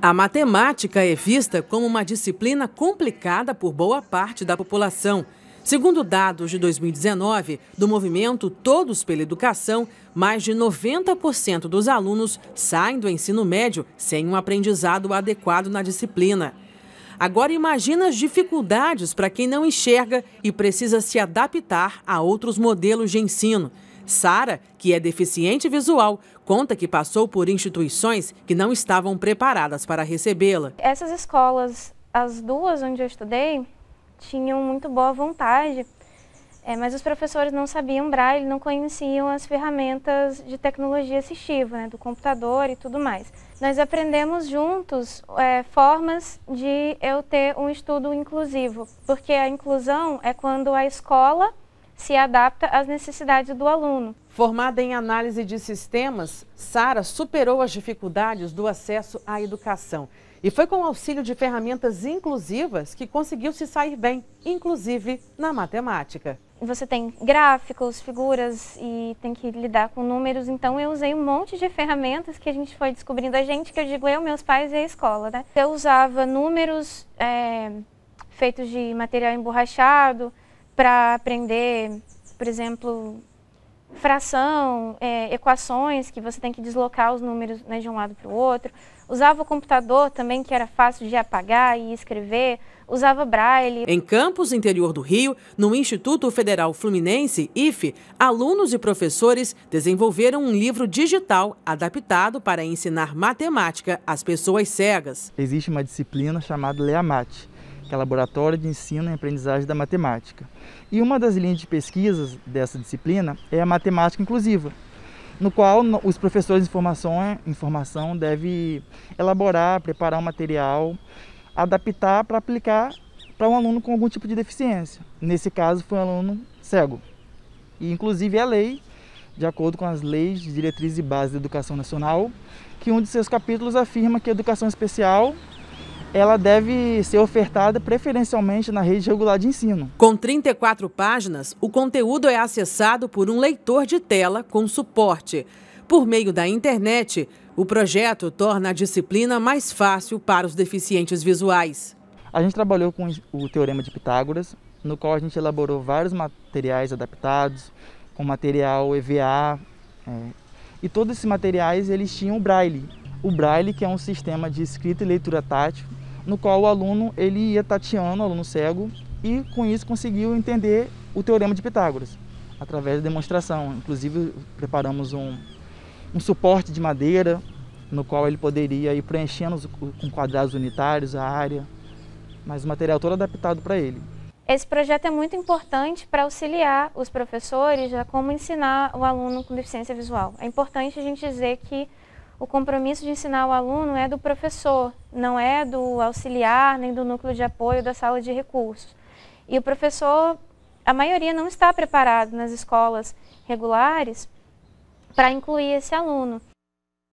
A matemática é vista como uma disciplina complicada por boa parte da população. Segundo dados de 2019 do movimento Todos pela Educação, mais de 90% dos alunos saem do ensino médio sem um aprendizado adequado na disciplina. Agora imagina as dificuldades para quem não enxerga e precisa se adaptar a outros modelos de ensino. Sara, que é deficiente visual, conta que passou por instituições que não estavam preparadas para recebê-la. Essas escolas, as duas onde eu estudei, tinham muito boa vontade, é, mas os professores não sabiam braille, não conheciam as ferramentas de tecnologia assistiva, né, do computador e tudo mais. Nós aprendemos juntos é, formas de eu ter um estudo inclusivo, porque a inclusão é quando a escola se adapta às necessidades do aluno. Formada em análise de sistemas, Sara superou as dificuldades do acesso à educação e foi com o auxílio de ferramentas inclusivas que conseguiu se sair bem, inclusive na matemática. Você tem gráficos, figuras e tem que lidar com números, então eu usei um monte de ferramentas que a gente foi descobrindo, a gente, que eu digo eu, meus pais e a escola, né? Eu usava números é, feitos de material emborrachado, para aprender, por exemplo, fração, é, equações que você tem que deslocar os números né, de um lado para o outro. Usava o computador também, que era fácil de apagar e escrever. Usava braille. Em Campos, interior do Rio, no Instituto Federal Fluminense, IFE, alunos e professores desenvolveram um livro digital adaptado para ensinar matemática às pessoas cegas. Existe uma disciplina chamada Leamate que é Laboratório de Ensino e Aprendizagem da Matemática. E uma das linhas de pesquisas dessa disciplina é a matemática inclusiva, no qual os professores de formação, informação devem elaborar, preparar um material, adaptar para aplicar para um aluno com algum tipo de deficiência. Nesse caso, foi um aluno cego. E, inclusive, é a lei, de acordo com as leis de diretrizes e bases da educação nacional, que um de seus capítulos afirma que a educação especial ela deve ser ofertada preferencialmente na rede regular de ensino. Com 34 páginas, o conteúdo é acessado por um leitor de tela com suporte. Por meio da internet, o projeto torna a disciplina mais fácil para os deficientes visuais. A gente trabalhou com o Teorema de Pitágoras, no qual a gente elaborou vários materiais adaptados, com material EVA, é, e todos esses materiais eles tinham o Braille. O Braille, que é um sistema de escrita e leitura tátil, no qual o aluno ele ia tateando, o aluno cego, e com isso conseguiu entender o teorema de Pitágoras, através da demonstração. Inclusive, preparamos um, um suporte de madeira, no qual ele poderia ir preenchendo com quadrados unitários a área, mas o material todo adaptado para ele. Esse projeto é muito importante para auxiliar os professores a como ensinar o aluno com deficiência visual. É importante a gente dizer que o compromisso de ensinar o aluno é do professor, não é do auxiliar, nem do núcleo de apoio da sala de recursos. E o professor, a maioria não está preparado nas escolas regulares para incluir esse aluno.